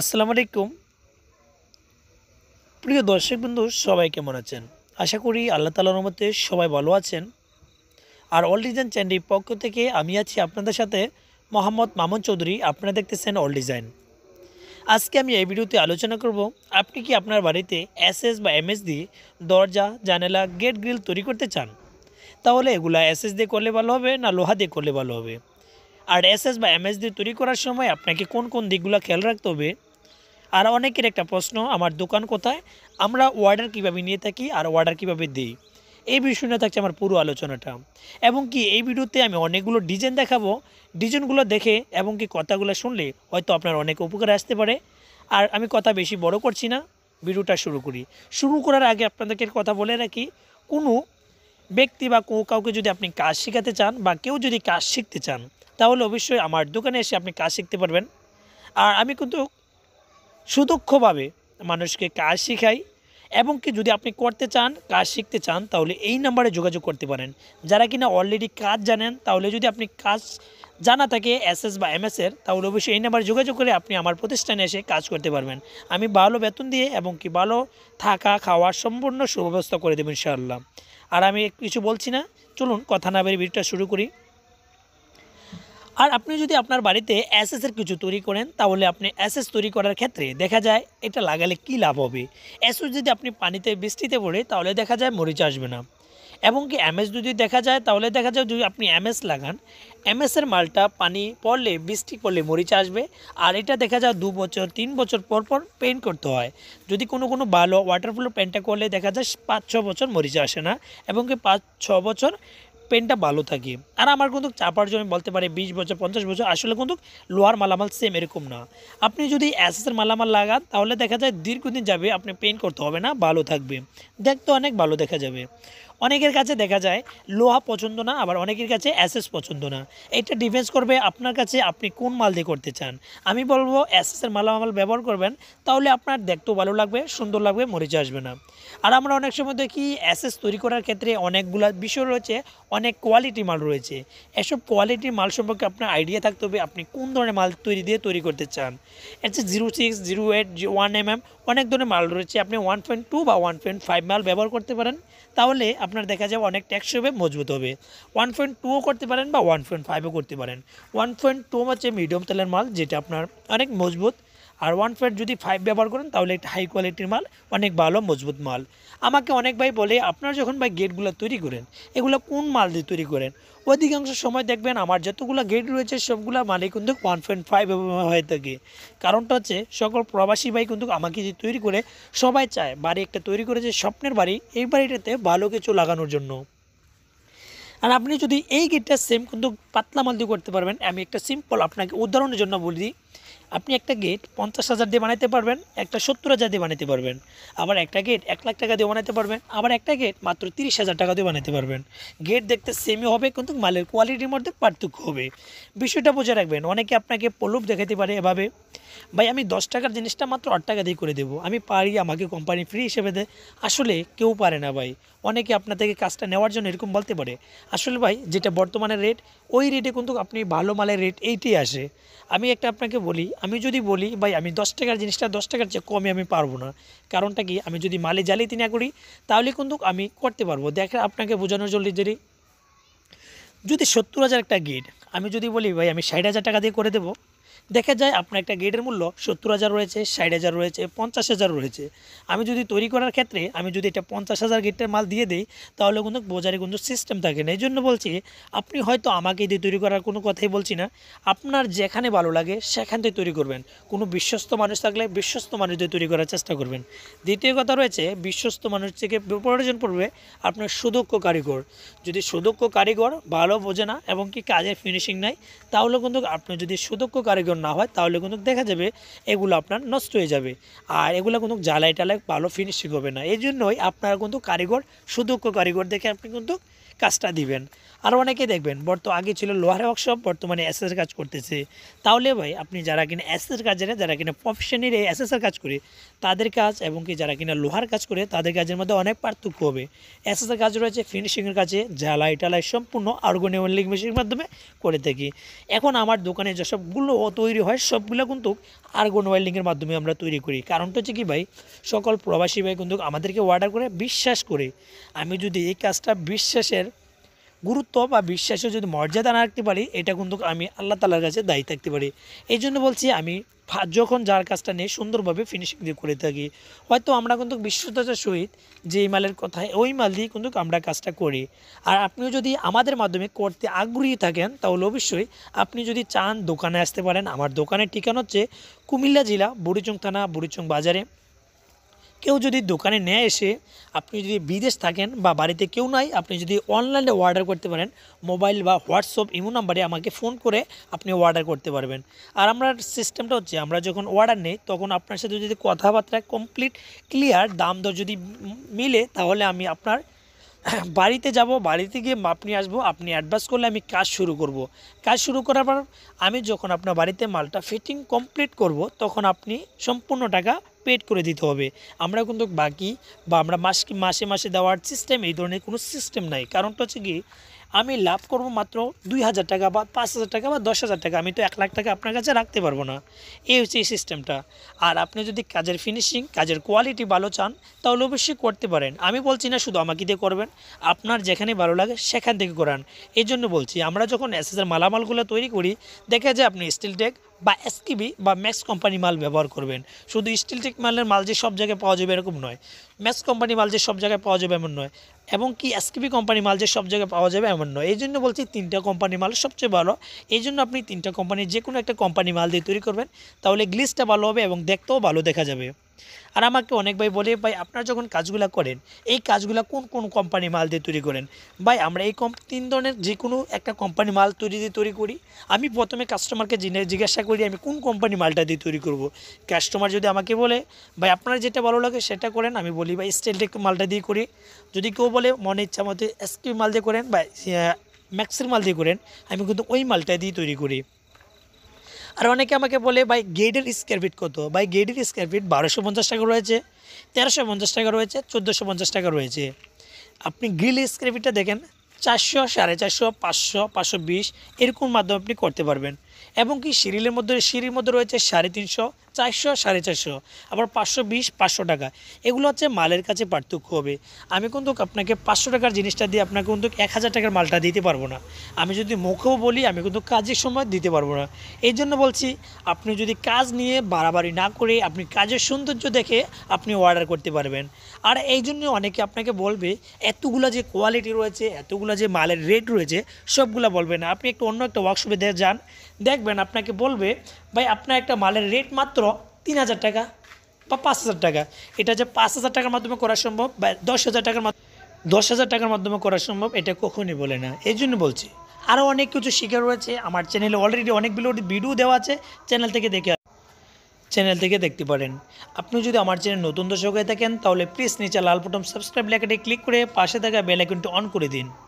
আসসালামু আলাইকুম প্রিয় বন্ধু সবাই কেমন আছেন আশা করি আল্লাহ তালার মতে সবাই ভালো আছেন আর অল ডিজাইন চ্যানেলের পক্ষ থেকে আমি আছি আপনাদের সাথে মোহাম্মদ মামুন চৌধুরী আপনারা দেখতেছেন অল ডিজাইন আজকে আমি এই ভিডিওতে আলোচনা করব আপনি কি আপনার বাড়িতে এসএস বা এমএস দিয়ে দরজা জানালা গেট গ্রিল তৈরি করতে চান তাহলে এগুলা এসএস দিয়ে করলে ভালো হবে না লোহা দিয়ে করলে ভালো হবে আর এসএস বা এমএস দিয়ে তৈরি করার সময় আপনাকে কোন কোন দিকগুলো খেয়াল রাখতে হবে আর অনেকের একটা প্রশ্ন আমার দোকান কোথায় আমরা অর্ডার কিভাবে নিয়ে থাকি আর অর্ডার কিভাবে দিই এই বিষয় নিয়ে থাকছে আমার পুরো আলোচনাটা এবং কি এই ভিডিওতে আমি অনেকগুলো ডিজাইন দেখাবো ডিজাইনগুলো দেখে এবং কি কথাগুলো শুনলে হয়তো আপনার অনেক উপকার আসতে পারে আর আমি কথা বেশি বড় করছি না ভিডিওটা শুরু করি শুরু করার আগে আপনাদেরকে কথা বলে রাখি কোনো ব্যক্তি বা কাউকে যদি আপনি কাজ শেখাতে চান বা কেউ যদি কাজ শিখতে চান তাহলে অবশ্যই আমার দোকানে এসে আপনি কাজ শিখতে পারবেন আর আমি কিন্তু সুদক্ষভাবে মানুষকে কাজ শেখাই এবং কি যদি আপনি করতে চান কাজ শিখতে চান তাহলে এই নাম্বারে যোগাযোগ করতে পারেন যারা কিনা অলরেডি কাজ জানেন তাহলে যদি আপনি কাজ জানা থাকে এসএস বা এমএসের তাহলে অবশ্যই এই নাম্বারে যোগাযোগ করে আপনি আমার প্রতিষ্ঠানে এসে কাজ করতে পারবেন আমি ভালো বেতন দিয়ে এবং কি ভালো থাকা খাওয়ার সম্পূর্ণ সুব্যবস্থা করে দেবেন ইনশাআল্লাহ আর আমি কিছু বলছি না চলুন কথা না বেরিয়ে ভিডিওটা শুরু করি আর আপনি যদি আপনার বাড়িতে অ্যাসেসের কিছু তৈরি করেন তাহলে আপনি অ্যাসেস তৈরি করার ক্ষেত্রে দেখা যায় এটা লাগালে কি লাভ হবে অ্যাসেস যদি আপনি পানিতে বৃষ্টিতে পড়ে তাহলে দেখা যায় মরিচ আসবে না এবং কি এমএস যদি দেখা যায় তাহলে দেখা যায় যদি আপনি এমএস লাগান এমএসের মালটা পানি পড়লে বৃষ্টি পড়লে মরিচ আসবে আর এটা দেখা যায় দু বছর তিন বছর পর পর পেন্ট করতে হয় যদি কোনো কোনো ভালো ওয়াটারপ্রুফ পেন্টটা করলে দেখা যায় পাঁচ ছ বছর মরিচ আসে না এবং কি পাঁচ ছ বছর পেনটা ভালো থাকে আর আমার কিন্তু চাপার জন্য বলতে পারি বিশ বছর পঞ্চাশ বছর আসলে কিন্তু লোহার মালামাল সেম এরকম না আপনি যদি অ্যাসেসের মালামাল লাগান তাহলে দেখা যায় দীর্ঘদিন যাবে আপনি পেন করতে হবে না ভালো থাকবে দেখতে অনেক ভালো দেখা যাবে অনেকের কাছে দেখা যায় লোহা পছন্দ না আবার অনেকের কাছে অ্যাসেস পছন্দ না এটা ডিফেন্স করবে আপনার কাছে আপনি কোন মাল দিয়ে করতে চান আমি বলবো অ্যাসেসের মালামাল ব্যবহার করবেন তাহলে আপনার দেখতেও ভালো লাগবে সুন্দর লাগবে মরিচে আসবে না আর আমরা অনেক সময় দেখি অ্যাসেস তৈরি করার ক্ষেত্রে অনেকগুলো বিষয় রয়েছে অনেক কোয়ালিটি মাল রয়েছে এসব কোয়ালিটির মাল সম্পর্কে আপনার আইডিয়া থাকতে হবে আপনি কোন ধরনের মাল তৈরি দিয়ে তৈরি করতে চান হচ্ছে zero six zero eight one M অনেক ধরনের মাল রয়েছে আপনি ওয়ান পয়েন্ট টু বা ওয়ান পয়েন্ট ফাইভ মাল ব্যবহার করতে পারেন তাহলে আপনার দেখা যাবে অনেক ট্যাক্স হবে মজবুত হবে ওয়ান পয়েন্ট টুও করতে পারেন বা ওয়ান পয়েন্ট ফাইভও করতে পারেন ওয়ান পয়েন্ট টু হচ্ছে মিডিয়াম তেলের মাল যেটা আপনার অনেক মজবুত আর ওয়ান পয়েন্ট যদি ফাইভ ব্যবহার করেন তাহলে একটা হাই কোয়ালিটির মাল অনেক ভালো মজবুত মাল আমাকে অনেক ভাই বলে আপনারা যখন ভাই গেটগুলো তৈরি করেন এগুলো কোন মাল দিয়ে তৈরি করেন অধিকাংশ সময় দেখবেন আমার যতগুলো গেট রয়েছে সবগুলো মালে কিন্তু ওয়ান পয়েন্ট ফাইভ হয়ে থাকে কারণটা হচ্ছে সকল প্রবাসী ভাই কিন্তু আমাকে যে তৈরি করে সবাই চায় বাড়ি একটা তৈরি করেছে স্বপ্নের বাড়ি এই বাড়িটাতে ভালো কিছু লাগানোর জন্য আর আপনি যদি এই গেটটা সেম কিন্তু পাতলা মাল দিয়ে করতে পারবেন আমি একটা সিম্পল আপনাকে উদাহরণের জন্য বলি দিই আপনি একটা গেট পঞ্চাশ হাজার দিয়ে বানাতে পারবেন একটা সত্তর হাজার দিয়ে বানাতে পারবেন আবার একটা গেট এক লাখ টাকা দিয়ে বানাতে পারবেন আবার একটা গেট মাত্র তিরিশ হাজার টাকা দিয়ে বানাতে পারবেন গেট দেখতে সেমই হবে কিন্তু মালের কোয়ালিটির মধ্যে পার্থক্য হবে বিষয়টা বুঝে রাখবেন অনেকে আপনাকে প্রলোভ দেখাতে পারে এভাবে ভাই আমি দশ টাকার জিনিসটা মাত্র আট টাকা দিয়ে করে দেবো আমি পারি আমাকে কোম্পানি ফ্রি হিসেবে দেয় আসলে কেউ পারে না ভাই অনেকে আপনার থেকে কাজটা নেওয়ার জন্য এরকম বলতে পারে আসলে ভাই যেটা বর্তমানে রেট ওই রেটে কিন্তু আপনি ভালো মালের রেট এইটাই আসে আমি একটা আপনাকে বলি আমি যদি বলি ভাই আমি দশ টাকার জিনিসটা দশ টাকার চেয়ে কমে আমি পারবো না কারণটা কি আমি যদি মালে জালিয়াতি না করি তাহলে কিন্তু আমি করতে পারবো দেখে আপনাকে বোঝানোর জন্য যদি যদি সত্তর হাজার একটা গেট আমি যদি বলি ভাই আমি ষাট হাজার টাকা দিয়ে করে দেবো দেখা যায় আপনার একটা গেটের মূল্য সত্তর হাজার রয়েছে ষাট হাজার রয়েছে পঞ্চাশ হাজার রয়েছে আমি যদি তৈরি করার ক্ষেত্রে আমি যদি এটা পঞ্চাশ হাজার গেটের মাল দিয়ে দিই তাহলে কিন্তু বোঝারে কিন্তু সিস্টেম থাকে না এই জন্য বলছি আপনি হয়তো আমাকে দিয়ে তৈরি করার কোনো কথাই বলছি না আপনার যেখানে ভালো লাগে সেখান থেকে তৈরি করবেন কোনো বিশ্বস্ত মানুষ থাকলে বিশ্বস্ত মানুষ দিয়ে তৈরি করার চেষ্টা করবেন দ্বিতীয় কথা রয়েছে বিশ্বস্ত মানুষ থেকে প্রয়োজন পড়বে আপনার সুদক্ষ কারিগর যদি সুদক্ষ কারিগর ভালো বোঝে না এবং কি কাজের ফিনিশিং নাই তাহলে কিন্তু আপনি যদি সুদক্ষ কারিগর প্রয়োজন না হয় তাহলে কিন্তু দেখা যাবে এগুলো আপনার নষ্ট হয়ে যাবে আর এগুলো কিন্তু জ্বালাই টালাই ভালো ফিনিশিং হবে না এই জন্যই আপনারা কিন্তু কারিগর সুদক্ষ কারিগর দেখে আপনি কিন্তু কাজটা দিবেন আর অনেকে দেখবেন বর্ত আগে ছিল লোহার ওয়ার্কশপ বর্তমানে এসের কাজ করতেছে তাহলে ভাই আপনি যারা কিনা এস এসের কাজের যারা কিনা প্রফেশনের এই এসএসের কাজ করে তাদের কাজ এবং কি যারা কিনা লোহার কাজ করে তাদের কাজের মধ্যে অনেক পার্থক্য হবে এসের কাজ রয়েছে ফিনিশিংয়ের কাজে জ্বালাই টালাই সম্পূর্ণ আর্গোনিয়ন মেশিনের মাধ্যমে করে থাকি এখন আমার দোকানে যেসবগুলো তৈরি হয় সবগুলো কিন্তু আর্গন ওয়েল্ডিংয়ের মাধ্যমে আমরা তৈরি করি কারণটা হচ্ছে কি ভাই সকল প্রবাসী ভাই কিন্তু আমাদেরকে অর্ডার করে বিশ্বাস করে আমি যদি এই কাজটা বিশ্বাসের গুরুত্ব বা বিশ্বাসে যদি মর্যাদা না রাখতে পারি এটা কিন্তু আমি আল্লাহ তালার কাছে দায়ী থাকতে পারি এই জন্য বলছি আমি যখন যার কাজটা নিয়ে সুন্দরভাবে ফিনিশিং দিয়ে করে থাকি হয়তো আমরা কিন্তু বিশ্বতার সহিত যে মালের কথা ওই মাল দিয়ে কিন্তু আমরা কাজটা করি আর আপনিও যদি আমাদের মাধ্যমে করতে আগ্রহী থাকেন তাহলে অবশ্যই আপনি যদি চান দোকানে আসতে পারেন আমার দোকানের ঠিকানা হচ্ছে কুমিল্লা জেলা বুড়িচং থানা বুড়িচং বাজারে কেউ যদি দোকানে নিয়ে এসে আপনি যদি বিদেশ থাকেন বা বাড়িতে কেউ নাই আপনি যদি অনলাইনে অর্ডার করতে পারেন মোবাইল বা হোয়াটসঅ্যাপ ইমো নাম্বারে আমাকে ফোন করে আপনি অর্ডার করতে পারবেন আর আমরা সিস্টেমটা হচ্ছে আমরা যখন অর্ডার নিই তখন আপনার সাথে যদি কথাবার্তা কমপ্লিট ক্লিয়ার দাম দর যদি মিলে তাহলে আমি আপনার বাড়িতে যাব বাড়িতে গিয়ে মাপ নিয়ে আসবো আপনি অ্যাডভান্স করলে আমি কাজ শুরু করব। কাজ শুরু করার পর আমি যখন আপনার বাড়িতে মালটা ফিটিং কমপ্লিট করব তখন আপনি সম্পূর্ণ টাকা পেড করে দিতে হবে আমরা কিন্তু বাকি বা আমরা মাস মাসে মাসে দেওয়ার সিস্টেম এই ধরনের কোনো সিস্টেম নাই কারণটা হচ্ছে কি আমি লাভ করব মাত্র দুই হাজার টাকা বা পাঁচ হাজার টাকা বা দশ হাজার টাকা আমি তো এক লাখ টাকা আপনার কাছে রাখতে পারবো না এই হচ্ছে এই সিস্টেমটা আর আপনি যদি কাজের ফিনিশিং কাজের কোয়ালিটি ভালো চান তাহলে অবশ্যই করতে পারেন আমি বলছি না শুধু আমাকে দিয়ে করবেন আপনার যেখানে ভালো লাগে সেখান থেকে করান এই জন্য বলছি আমরা যখন এসএসের মালামালগুলো তৈরি করি দেখা যায় আপনি স্টিল টেক বা এসকিবি বা ম্যাক্স কোম্পানি মাল ব্যবহার করবেন শুধু স্টিল টেক মালের মাল যে সব জায়গায় পাওয়া যাবে এরকম নয় ম্যাক্স কোম্পানি মাল যে সব জায়গায় পাওয়া যাবে এমন নয় এবং কি এসকিবি কোম্পানি মাল যে সব জায়গায় পাওয়া যাবে এমন নয় এই জন্য বলছি তিনটা কোম্পানি মাল সবচেয়ে ভালো এই জন্য আপনি তিনটা কোম্পানির যে কোনো একটা কোম্পানি মাল দিয়ে তৈরি করবেন তাহলে গ্লিসটা ভালো হবে এবং দেখতেও ভালো দেখা যাবে আর আমাকে অনেক ভাই বলে ভাই আপনারা যখন কাজগুলো করেন এই কাজগুলো কোন কোন কোম্পানি মাল দিয়ে তৈরি করেন ভাই আমরা এই কম তিন ধরনের যে কোনো একটা কোম্পানি মাল তৈরি দিয়ে তৈরি করি আমি প্রথমে কাস্টমারকে জিজ্ঞাসা করি আমি কোন কোম্পানি মালটা দিয়ে তৈরি করব। কাস্টমার যদি আমাকে বলে ভাই আপনার যেটা ভালো লাগে সেটা করেন আমি বলি ভাই স্টেলটেক মালটা দিয়ে করি যদি কেউ বলে মনে ইচ্ছা মতো এসকিউ মাল দিয়ে করেন বা ম্যাক্সের মাল দিয়ে করেন আমি কিন্তু ওই মালটা দিয়ে তৈরি করি আর অনেকে আমাকে বলে ভাই গেডের স্কোয়ার ফিট কত ভাই গেডের স্কোয়ার ফিট বারোশো পঞ্চাশ টাকা রয়েছে তেরোশো পঞ্চাশ টাকা রয়েছে চোদ্দোশো পঞ্চাশ টাকা রয়েছে আপনি গ্রিল স্কোয়ার ফিটটা দেখেন চারশো সাড়ে চারশো পাঁচশো পাঁচশো বিশ এরকম মাধ্যমে আপনি করতে পারবেন এবং কি সিরিলের মধ্যে সিঁড়ির মধ্যে রয়েছে সাড়ে তিনশো চারশো সাড়ে চারশো আবার পাঁচশো বিশ পাঁচশো টাকা এগুলো হচ্ছে মালের কাছে পার্থক্য হবে আমি কিন্তু আপনাকে পাঁচশো টাকার জিনিসটা দিয়ে আপনাকে কিন্তু এক হাজার টাকার মালটা দিতে পারবো না আমি যদি মুখেও বলি আমি কিন্তু কাজের সময় দিতে পারবো না এই জন্য বলছি আপনি যদি কাজ নিয়ে বাড়াবাড়ি না করে আপনি কাজের সৌন্দর্য দেখে আপনি অর্ডার করতে পারবেন আর এই জন্য অনেকে আপনাকে বলবে এতগুলো যে কোয়ালিটি রয়েছে এতগুলো যে মালের রেট রয়েছে সবগুলো বলবে না আপনি একটু অন্য একটা ওয়ার্কশপে যান দেখবেন আপনাকে বলবে ভাই আপনার একটা মালের রেট মাত্র তিন হাজার টাকা বা পাঁচ হাজার টাকা এটা যে পাঁচ হাজার টাকার মাধ্যমে করা সম্ভব বা দশ হাজার টাকার দশ হাজার টাকার মাধ্যমে করা সম্ভব এটা কখনই বলে না এই জন্য বলছি আরও অনেক কিছু শিখে রয়েছে আমার চ্যানেলে অলরেডি অনেকগুলো ভিডিও দেওয়া আছে চ্যানেল থেকে দেখে চ্যানেল থেকে দেখতে পারেন আপনি যদি আমার চ্যানেল নতুন দর্শক হয়ে থাকেন তাহলে প্লিজ নিচে লাল বটন সাবস্ক্রাইব লেখাটি ক্লিক করে পাশে থাকা বেলাইকনটি অন করে দিন